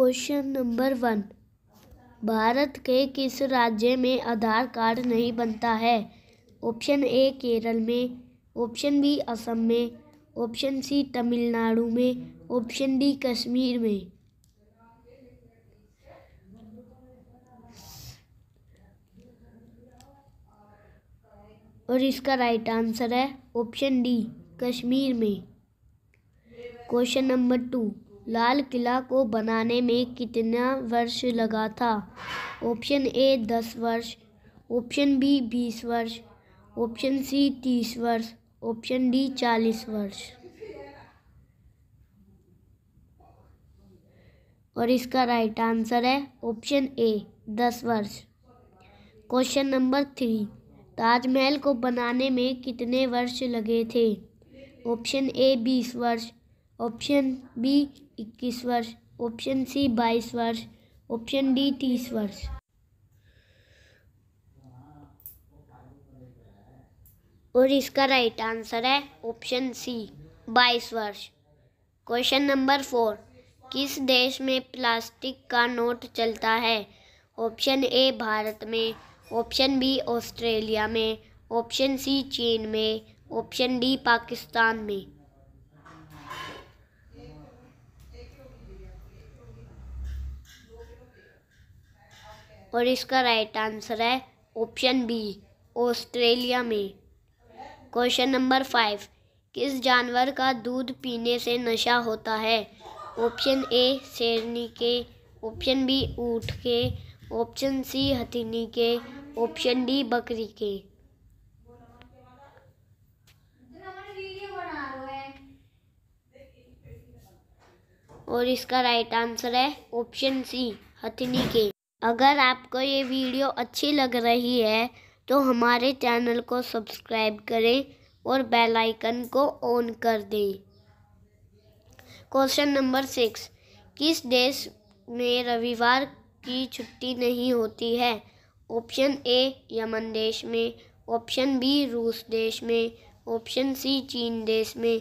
question number one Bharat के किस राज्य में आधार कार्ड नहीं बनता है ऑप्शन ए केरल में ऑप्शन बी असम में ऑप्शन सी तमिलनाडु में ऑप्शन डी कश्मीर में और इसका राइट आंसर है ऑप्शन डी कश्मीर में question number two Lal Qila को बनाने में कितना वर्ष लगा था ऑप्शन ए दस वर्ष ऑप्शन बी बीस वर्ष ऑप्शन सी तीस वर्ष ऑप्शन डी चालीस वर्ष और इसका राइट आंसर है ऑप्शन ए दस वर्ष क्वेश्चन नंबर थ्री ताजमहल को बनाने में कितने वर्ष लगे थे ऑप्शन ए बीस वर्ष ऑप्शन बी इक्कीस वर्ष ऑप्शन सी बाईस वर्ष ऑप्शन डी तीस वर्ष और इसका राइट आंसर है ऑप्शन सी बाईस वर्ष क्वेश्चन नंबर फोर किस देश में प्लास्टिक का नोट चलता है ऑप्शन ए भारत में ऑप्शन बी ऑस्ट्रेलिया में ऑप्शन सी चीन में ऑप्शन डी पाकिस्तान में और इसका राइट आंसर है ऑप्शन बी ऑस्ट्रेलिया में क्वेश्चन नंबर फाइव किस जानवर का दूध पीने से नशा होता है ऑप्शन ए शेरनी के ऑप्शन बी ऊँट के ऑप्शन सी हथिनी के ऑप्शन डी बकरी के और इसका राइट आंसर है ऑप्शन सी हथिनी के अगर आपको ये वीडियो अच्छी लग रही है तो हमारे चैनल को सब्सक्राइब करें और बेल आइकन को ऑन कर दें क्वेश्चन नंबर सिक्स किस देश में रविवार की छुट्टी नहीं होती है ऑप्शन ए यमन देश में ऑप्शन बी रूस देश में ऑप्शन सी चीन देश में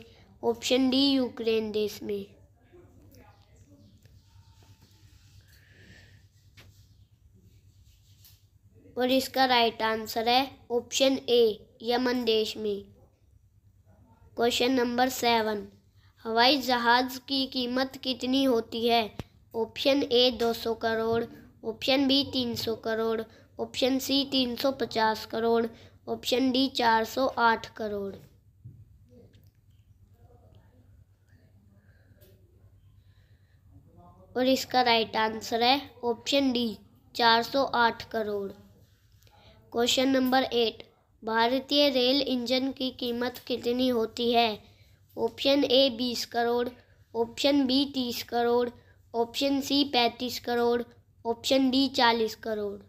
ऑप्शन डी यूक्रेन देश में और इसका राइट आंसर है ऑप्शन ए यमन देश में क्वेश्चन नंबर सेवन हवाई जहाज़ की कीमत कितनी होती है option A 200 crore option B 300 crore option C 350 crore option D 408 crore और इसका राइट आंसर है option D 408 crore question number eight भारतीय रेल इंजन की कीमत कितनी होती है ऑप्शन ए बीस करोड़ ऑप्शन बी तीस करोड़ ऑप्शन सी पैंतीस करोड़ ऑप्शन डी चालीस करोड़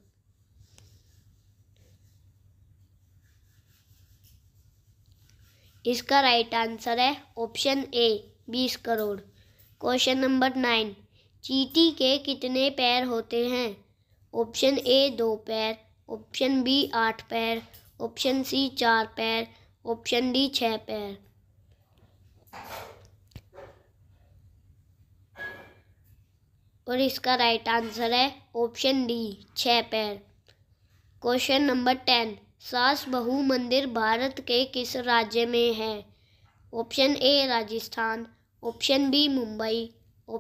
इसका राइट आंसर है ऑप्शन ए बीस करोड़ क्वेश्चन नंबर नाइन चीटी के कितने पैर होते हैं ऑप्शन ए दो पैर ऑप्शन बी आठ पैर ऑप्शन सी चार पैर ऑप्शन डी छः पैर और इसका राइट आंसर है ऑप्शन डी छः पैर क्वेश्चन नंबर टेन सास बहु मंदिर भारत के किस राज्य में है option A Rajasthan option B Mumbai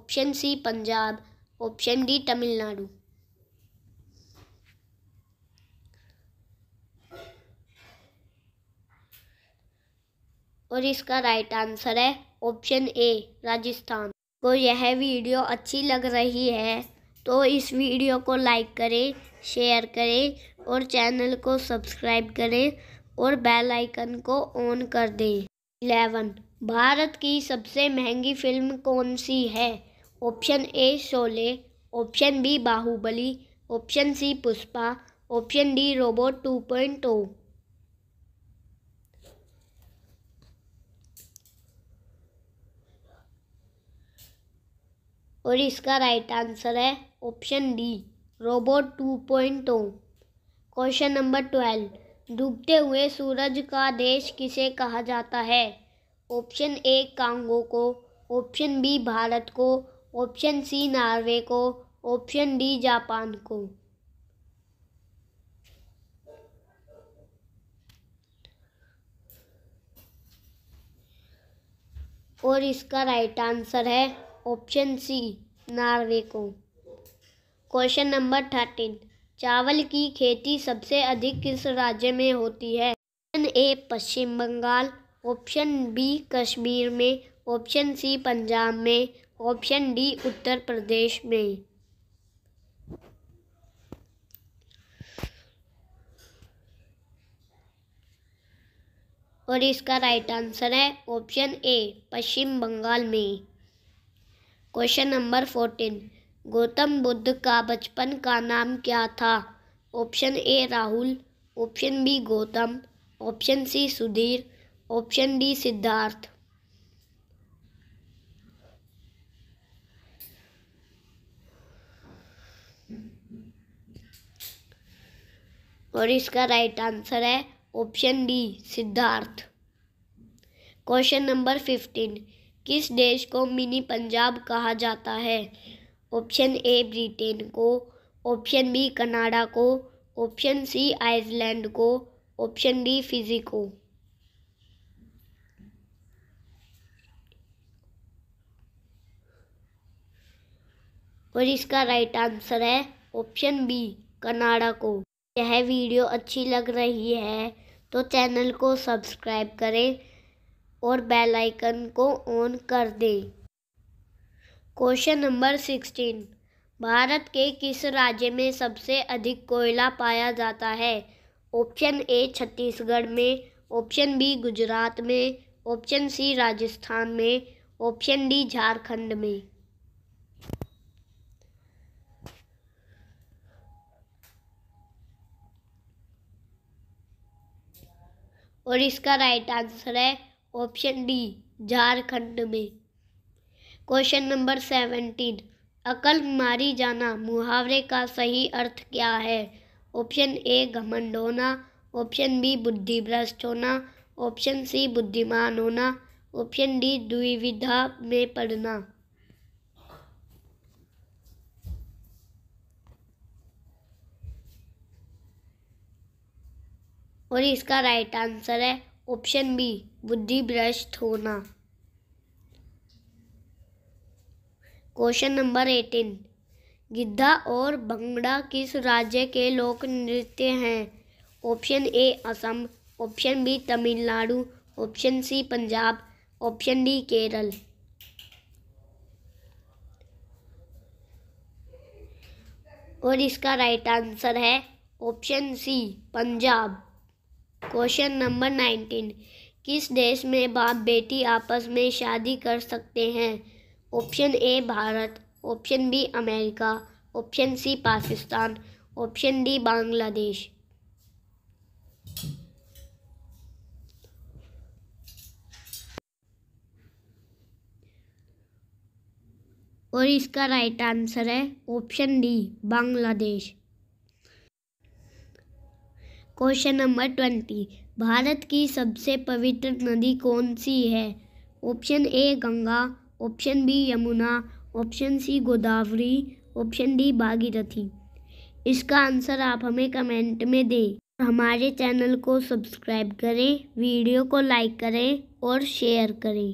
option C Punjab option D Tamil Nadu और इसका राइट आंसर है ऑप्शन ए राजस्थान को तो यह वीडियो अच्छी लग रही है तो इस वीडियो को लाइक करें शेयर करें और चैनल को सब्सक्राइब करें और बेल आइकन को ऑन कर दें इलेवन भारत की सबसे महंगी फिल्म कौन सी है option A Sholay option B Baahubali option C Pushpa option D robot two point two और इसका राइट आंसर है option D robot two point O question number twelve डूबते हुए सूरज का देश किसे कहा जाता है ऑप्शन ए कांगो को ऑप्शन बी भारत को ऑप्शन सी नॉर्वे को ऑप्शन डी जापान को और इसका राइट आंसर है ऑप्शन सी नार्वे को क्वेश्चन नंबर थर्टीन चावल की खेती सबसे अधिक किस राज्य में होती है option A Paschim Bengal option B Kashmir में ऑप्शन सी पंजाब में ऑप्शन डी उत्तर प्रदेश में और इसका राइट आंसर है ऑप्शन ए पश्चिम बंगाल में question number fourteen Gautam Buddha का बचपन का नाम क्या था option A Rahul option B Gautam option C Sudhir option D Siddhartha और इसका राइट आंसर है option D Siddhartha question number fifteen किस देश को मिनी पंजाब कहा जाता है ऑप्शन ए ब्रिटेन को ऑप्शन बी कनाडा को ऑप्शन सी आइसलैंड को ऑप्शन डी फिजी को और इसका राइट आंसर है ऑप्शन बी कनाडा को यह वीडियो अच्छी लग रही है तो चैनल को सब्सक्राइब करें और बेल आइकन को ऑन कर दें क्वेश्चन नंबर सिक्सटीन भारत के किस राज्य में सबसे अधिक कोयला पाया जाता है ऑप्शन ए छत्तीसगढ़ में ऑप्शन बी गुजरात में ऑप्शन सी राजस्थान में ऑप्शन डी झारखंड में और इसका राइट आंसर है ऑप्शन डी झारखंड में क्वेश्चन नंबर सेवेंटीन अकल मारी जाना मुहावरे का सही अर्थ क्या है ऑप्शन ए घमंड होना ऑप्शन बी बुद्धि भ्रष्ट होना ऑप्शन सी बुद्धिमान होना ऑप्शन डी द्विविधा में पढ़ना और इसका राइट आंसर है ऑप्शन बी बुद्धि भ्रष्ट होना क्वेश्चन नंबर एटीन गिद्धा और भंगड़ा किस राज्य के लोक नृत्य हैं option A Assam option B Tamil Nadu option C Punjab option D Kerala और इसका राइट आंसर है option C Punjab question number nineteen किस देश में बाप बेटी आपस में शादी कर सकते हैं option A Bharat option B America option C Pakistan option D Bangladesh और इसका राइट आंसर है option D Bangladesh question number twenty Bharat की सबसे पवित्र नदी कौन सी है option A Ganga option B Yamuna option C Godavari option D Bhagirathi इसका आंसर आप हमें कमेंट में दें हमारे चैनल को सब्सक्राइब करें वीडियो को लाइक करें और शेयर करें